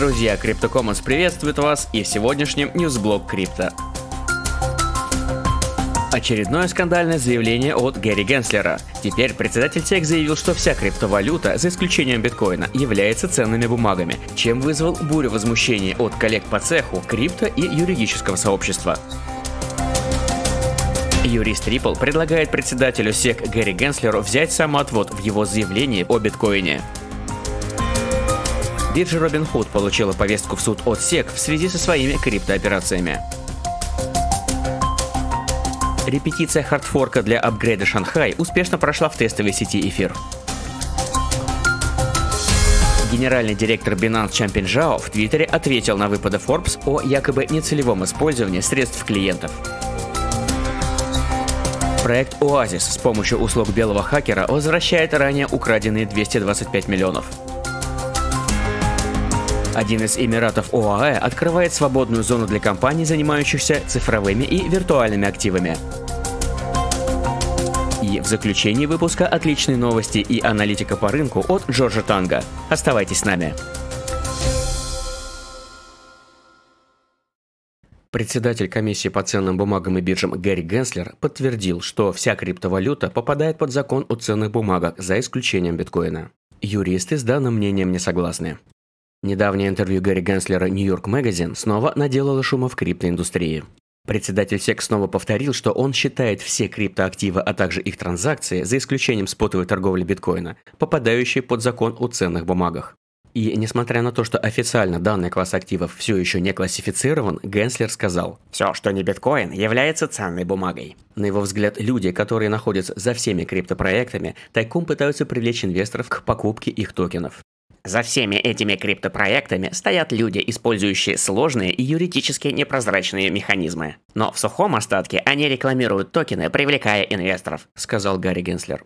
Друзья, Crypto Commons приветствует вас и в сегодняшнем Ньюсблог Крипто. Очередное скандальное заявление от Гэри Генслера. Теперь председатель ТЕК заявил, что вся криптовалюта, за исключением биткоина, является ценными бумагами, чем вызвал бурю возмущений от коллег по цеху, крипто и юридического сообщества. Юрист Ripple предлагает председателю СЕК Гэри Генслеру взять самоотвод в его заявлении о биткоине. Биржа Robinhood получила повестку в суд от SEC в связи со своими криптооперациями. Репетиция хардфорка для апгрейда Шанхай успешно прошла в тестовой сети эфир. Генеральный директор Binance Чампин Жао в Твиттере ответил на выпады Forbes о якобы нецелевом использовании средств клиентов. Проект Oasis с помощью услуг белого хакера возвращает ранее украденные 225 миллионов. Один из Эмиратов ОАЭ открывает свободную зону для компаний, занимающихся цифровыми и виртуальными активами. И в заключении выпуска отличные новости и аналитика по рынку от Джорджа Танга. Оставайтесь с нами. Председатель комиссии по ценным бумагам и биржам Гэри Генслер подтвердил, что вся криптовалюта попадает под закон о ценных бумагах, за исключением биткоина. Юристы с данным мнением не согласны. Недавнее интервью Гарри Генслера «Нью-Йорк Магазин» снова наделало шума в криптоиндустрии. Председатель Сек снова повторил, что он считает все криптоактивы, а также их транзакции, за исключением спотовой торговли биткоина, попадающие под закон о ценных бумагах. И несмотря на то, что официально данный класс активов все еще не классифицирован, Генслер сказал «Все, что не биткоин, является ценной бумагой». На его взгляд, люди, которые находятся за всеми криптопроектами, тайком пытаются привлечь инвесторов к покупке их токенов. За всеми этими криптопроектами стоят люди, использующие сложные и юридически непрозрачные механизмы. Но в сухом остатке они рекламируют токены, привлекая инвесторов, сказал Гарри Генслер.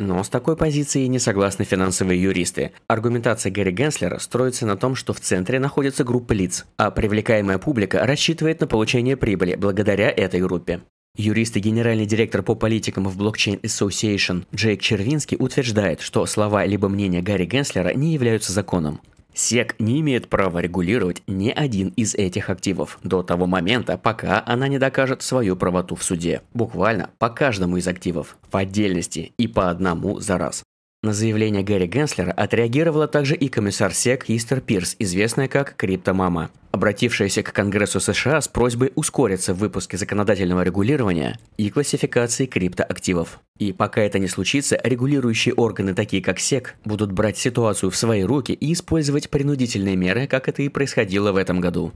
Но с такой позицией не согласны финансовые юристы. Аргументация Гарри Генслера строится на том, что в центре находится группа лиц, а привлекаемая публика рассчитывает на получение прибыли благодаря этой группе. Юрист и генеральный директор по политикам в Blockchain Association Джейк Червинский утверждает, что слова либо мнения Гарри Генслера не являются законом. SEC не имеет права регулировать ни один из этих активов до того момента, пока она не докажет свою правоту в суде. Буквально по каждому из активов, в отдельности и по одному за раз. На заявление Гэри Генслера отреагировала также и комиссар СЕК Истер Пирс, известная как «Криптомама», обратившаяся к Конгрессу США с просьбой ускориться в выпуске законодательного регулирования и классификации криптоактивов. И пока это не случится, регулирующие органы, такие как СЕК, будут брать ситуацию в свои руки и использовать принудительные меры, как это и происходило в этом году.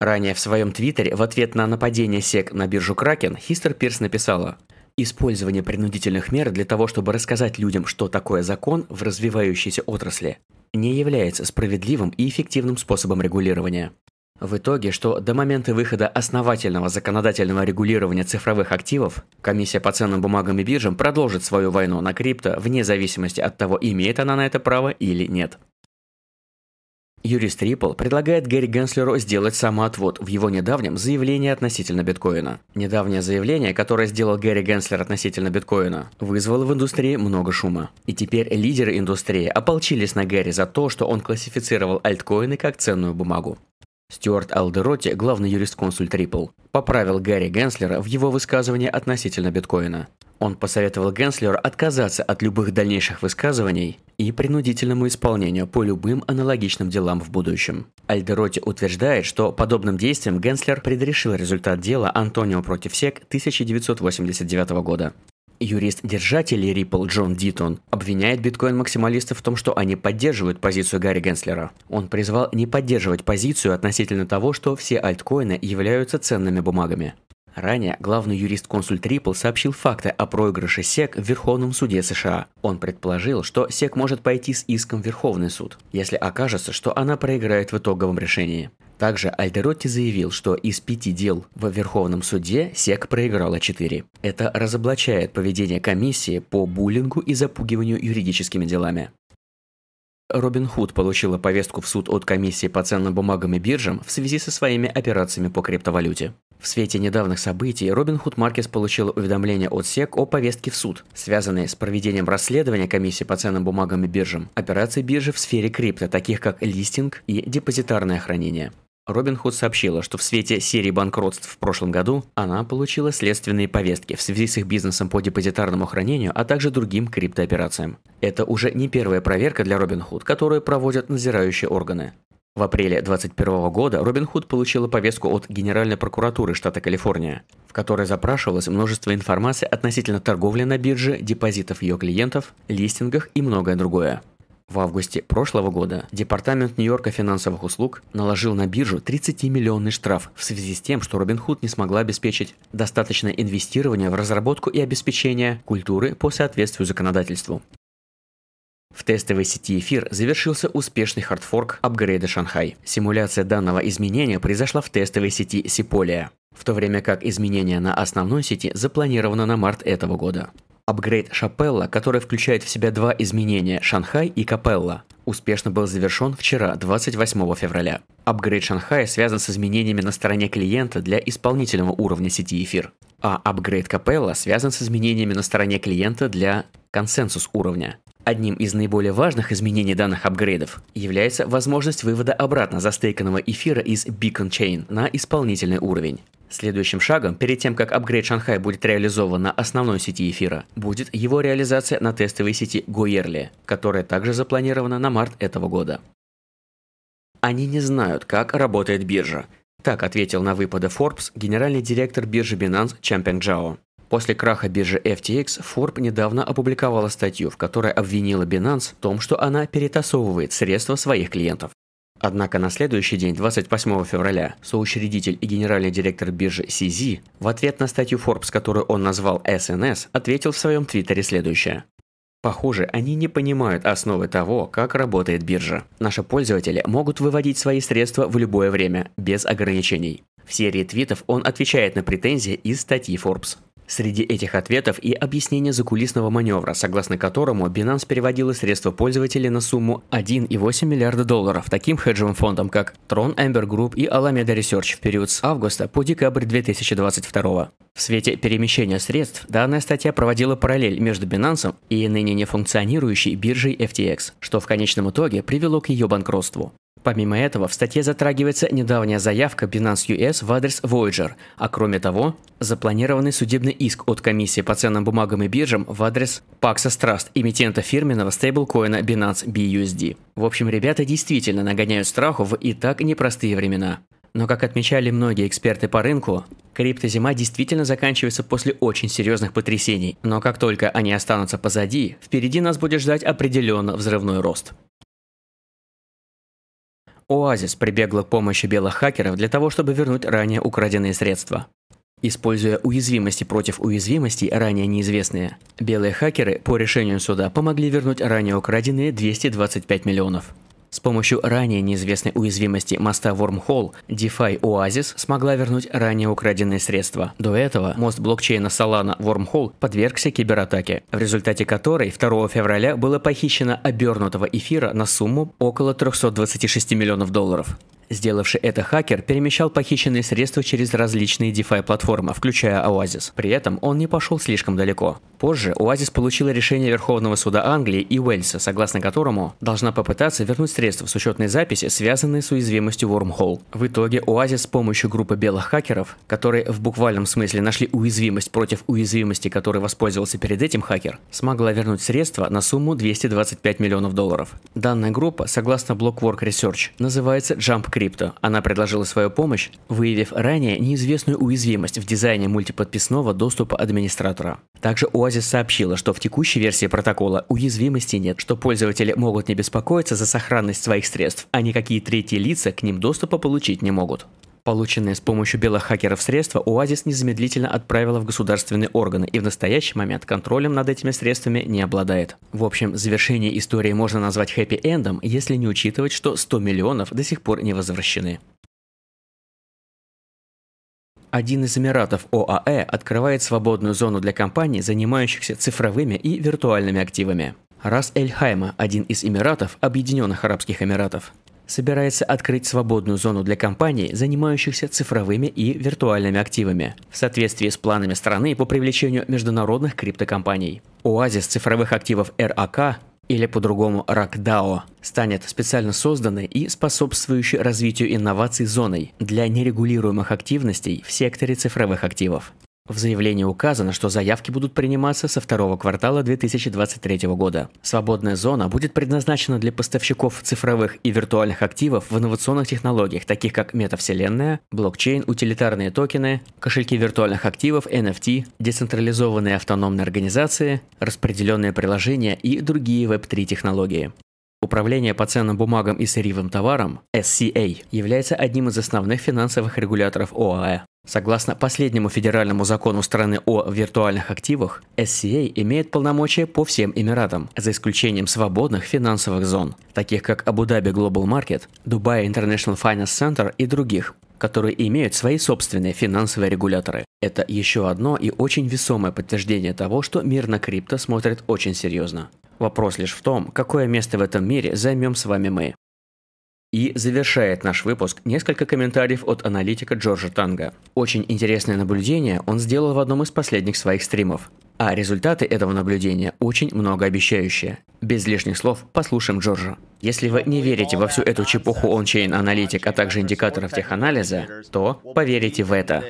Ранее в своем твиттере в ответ на нападение СЕК на биржу Кракен Хистер Пирс написала Использование принудительных мер для того, чтобы рассказать людям, что такое закон в развивающейся отрасли, не является справедливым и эффективным способом регулирования. В итоге, что до момента выхода основательного законодательного регулирования цифровых активов, комиссия по ценным бумагам и биржам продолжит свою войну на крипто вне зависимости от того, имеет она на это право или нет. Юрист Ripple предлагает Гэри Генслеру сделать самоотвод в его недавнем заявлении относительно биткоина. Недавнее заявление, которое сделал Гэри Генслер относительно биткоина, вызвало в индустрии много шума. И теперь лидеры индустрии ополчились на Гэри за то, что он классифицировал альткоины как ценную бумагу. Стюарт Алдероти, главный юрист-консульт Ripple, поправил Гарри Генслера в его высказывании относительно биткоина. Он посоветовал Генслеру отказаться от любых дальнейших высказываний, и принудительному исполнению по любым аналогичным делам в будущем. Альдероти утверждает, что подобным действием Генслер предрешил результат дела Антонио против СЕК 1989 года. Юрист держателей Ripple Джон Дитон обвиняет биткоин-максималистов в том, что они поддерживают позицию Гарри Генслера. Он призвал не поддерживать позицию относительно того, что все альткоины являются ценными бумагами. Ранее главный юрист-консуль Трипл сообщил факты о проигрыше СЕК в Верховном суде США. Он предположил, что СЕК может пойти с иском в Верховный суд, если окажется, что она проиграет в итоговом решении. Также Альдеротти заявил, что из пяти дел в Верховном суде СЕК проиграла четыре. Это разоблачает поведение комиссии по буллингу и запугиванию юридическими делами. Робин Худ получила повестку в суд от комиссии по ценным бумагам и биржам в связи со своими операциями по криптовалюте. В свете недавних событий Робин Худ Маркес получила уведомление от СЕК о повестке в суд, связанной с проведением расследования комиссии по ценным бумагам и биржам, операций биржи в сфере крипто, таких как листинг и депозитарное хранение. Робин Худ сообщила, что в свете серии банкротств в прошлом году она получила следственные повестки в связи с их бизнесом по депозитарному хранению, а также другим криптооперациям. Это уже не первая проверка для Робин Худ, которую проводят надзирающие органы. В апреле 2021 года Робин Худ получила повестку от Генеральной прокуратуры штата Калифорния, в которой запрашивалось множество информации относительно торговли на бирже, депозитов ее клиентов, листингах и многое другое. В августе прошлого года Департамент Нью-Йорка финансовых услуг наложил на биржу 30-миллионный штраф в связи с тем, что Робинхуд не смогла обеспечить достаточное инвестирование в разработку и обеспечение культуры по соответствию законодательству. В тестовой сети эфир завершился успешный хардфорк апгрейда Шанхай. Симуляция данного изменения произошла в тестовой сети Сиполия, в то время как изменение на основной сети запланировано на март этого года. Апгрейд Шапелла, который включает в себя два изменения Шанхай и Капелла, успешно был завершен вчера, 28 февраля. Апгрейд Шанхая связан с изменениями на стороне клиента для исполнительного уровня сети эфир, а апгрейд Капелла связан с изменениями на стороне клиента для консенсус уровня. Одним из наиболее важных изменений данных апгрейдов является возможность вывода обратно застейканного эфира из Beacon Chain на исполнительный уровень. Следующим шагом, перед тем как апгрейд Шанхай будет реализован на основной сети эфира, будет его реализация на тестовой сети Гоерли, которая также запланирована на март этого года. Они не знают, как работает биржа. Так ответил на выпады Forbes генеральный директор биржи Binance Чампинг Джао. После краха биржи FTX Forbes недавно опубликовала статью, в которой обвинила Binance в том, что она перетасовывает средства своих клиентов. Однако на следующий день, 28 февраля, соучредитель и генеральный директор биржи CZ в ответ на статью Forbes, которую он назвал SNS, ответил в своем твиттере следующее. Похоже, они не понимают основы того, как работает биржа. Наши пользователи могут выводить свои средства в любое время, без ограничений. В серии твитов он отвечает на претензии из статьи Forbes. Среди этих ответов и объяснение закулисного маневра, согласно которому Binance переводила средства пользователей на сумму 1,8 миллиарда долларов таким хеджевым фондам, как Tron, Amber Group и Alameda Research в период с августа по декабрь 2022. В свете перемещения средств данная статья проводила параллель между Binance и ныне не функционирующей биржей FTX, что в конечном итоге привело к ее банкротству. Помимо этого, в статье затрагивается недавняя заявка Binance US в адрес Voyager, а кроме того, запланированный судебный иск от комиссии по ценным бумагам и биржам в адрес Paxos Trust, эмитента фирменного стейблкоина Binance BUSD. В общем, ребята действительно нагоняют страху в и так непростые времена. Но, как отмечали многие эксперты по рынку, криптозима действительно заканчивается после очень серьезных потрясений, но как только они останутся позади, впереди нас будет ждать определенно взрывной рост. Оазис прибегла к помощи белых хакеров для того, чтобы вернуть ранее украденные средства. Используя уязвимости против уязвимостей, ранее неизвестные, белые хакеры по решению суда помогли вернуть ранее украденные 225 миллионов. С помощью ранее неизвестной уязвимости моста Wormhole, DeFi Oasis смогла вернуть ранее украденные средства. До этого мост блокчейна Solana Wormhole подвергся кибератаке, в результате которой 2 февраля было похищено обернутого эфира на сумму около 326 миллионов долларов. Сделавший это хакер перемещал похищенные средства через различные DeFi платформы, включая Oasis. При этом он не пошел слишком далеко. Позже Oasis получила решение Верховного суда Англии и Уэльса, согласно которому должна попытаться вернуть средства средств с учетной записи, связанные с уязвимостью Wormhole. В итоге Оазис с помощью группы белых хакеров, которые в буквальном смысле нашли уязвимость против уязвимости, которой воспользовался перед этим хакер, смогла вернуть средства на сумму 225 миллионов долларов. Данная группа, согласно Blockwork Research, называется Jump Crypto. Она предложила свою помощь, выявив ранее неизвестную уязвимость в дизайне мультиподписного доступа администратора. Также Oasis сообщила, что в текущей версии протокола уязвимости нет, что пользователи могут не беспокоиться за сохранность своих средств, а никакие третьи лица к ним доступа получить не могут. Полученные с помощью белых хакеров средства Оазис незамедлительно отправила в государственные органы и в настоящий момент контролем над этими средствами не обладает. В общем, завершение истории можно назвать хэппи-эндом, если не учитывать, что 100 миллионов до сих пор не возвращены. Один из Эмиратов ОАЭ открывает свободную зону для компаний, занимающихся цифровыми и виртуальными активами. Рас Эль Хайма, один из Эмиратов Объединенных Арабских Эмиратов, собирается открыть свободную зону для компаний, занимающихся цифровыми и виртуальными активами, в соответствии с планами страны по привлечению международных криптокомпаний. Оазис цифровых активов РАК или по-другому РАКДАО, станет специально созданной и способствующей развитию инноваций зоной для нерегулируемых активностей в секторе цифровых активов. В заявлении указано, что заявки будут приниматься со второго квартала 2023 года. Свободная зона будет предназначена для поставщиков цифровых и виртуальных активов в инновационных технологиях, таких как метавселенная, блокчейн, утилитарные токены, кошельки виртуальных активов, NFT, децентрализованные автономные организации, распределенные приложения и другие Web3 технологии управления по ценным бумагам и сырьевым товарам, SCA, является одним из основных финансовых регуляторов ОАЭ. Согласно последнему федеральному закону страны о виртуальных активах, SCA имеет полномочия по всем Эмиратам, за исключением свободных финансовых зон, таких как Абу-Даби Global Market, Дубай International Finance Center и других, которые имеют свои собственные финансовые регуляторы. Это еще одно и очень весомое подтверждение того, что мир на крипто смотрит очень серьезно. Вопрос лишь в том, какое место в этом мире займем с вами мы. И завершает наш выпуск несколько комментариев от аналитика Джорджа Танга. Очень интересное наблюдение он сделал в одном из последних своих стримов. А результаты этого наблюдения очень многообещающие. Без лишних слов послушаем Джорджа. Если вы не верите во всю эту чепуху ончейн-аналитик, а также индикаторов теханализа, то поверите в это.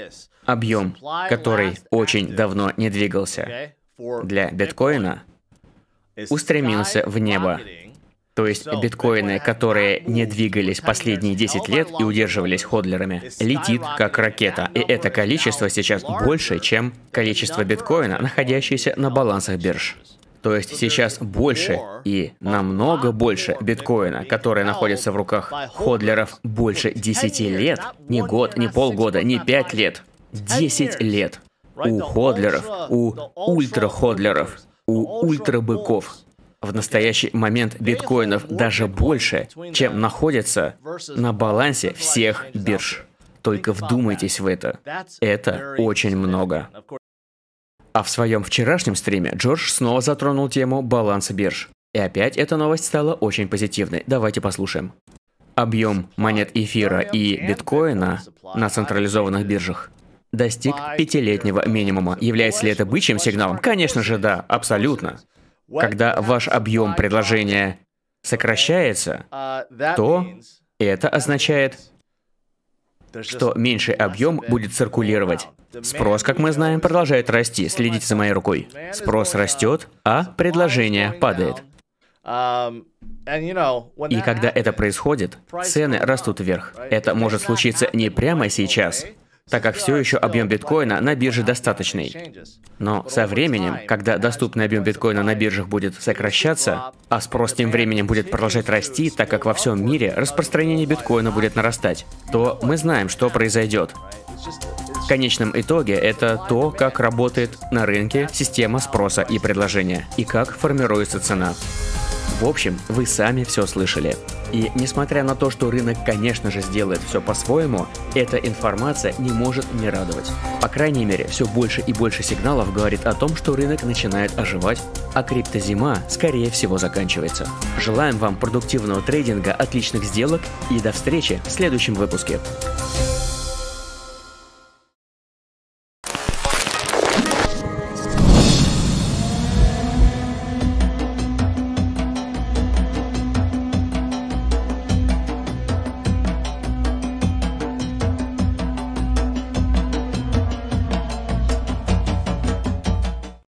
Объем, который очень давно не двигался для биткоина, устремился в небо. То есть биткоины, которые не двигались последние 10 лет и удерживались ходлерами, летит как ракета. И это количество сейчас больше, чем количество биткоина, находящееся на балансах бирж. То есть сейчас больше и намного больше биткоина, которые находятся в руках ходлеров больше 10 лет. Не год, не полгода, не 5 лет. 10 лет. У ходлеров, у ультраходлеров у ультрабыков в настоящий момент биткоинов даже больше, чем находится на балансе всех бирж. Только вдумайтесь в это. Это очень много. А в своем вчерашнем стриме Джордж снова затронул тему баланса бирж. И опять эта новость стала очень позитивной. Давайте послушаем. Объем монет эфира и биткоина на централизованных биржах достиг пятилетнего минимума. Является ли это бычьим сигналом? Конечно же, да, абсолютно. Когда ваш объем предложения сокращается, то это означает, что меньший объем будет циркулировать. Спрос, как мы знаем, продолжает расти. Следите за моей рукой. Спрос растет, а предложение падает. И когда это происходит, цены растут вверх. Это может случиться не прямо сейчас, так как все еще объем биткоина на бирже достаточный. Но со временем, когда доступный объем биткоина на биржах будет сокращаться, а спрос тем временем будет продолжать расти, так как во всем мире распространение биткоина будет нарастать, то мы знаем, что произойдет. В конечном итоге это то, как работает на рынке система спроса и предложения, и как формируется цена. В общем, вы сами все слышали. И несмотря на то, что рынок, конечно же, сделает все по-своему, эта информация не может не радовать. По крайней мере, все больше и больше сигналов говорит о том, что рынок начинает оживать, а криптозима, скорее всего, заканчивается. Желаем вам продуктивного трейдинга, отличных сделок и до встречи в следующем выпуске.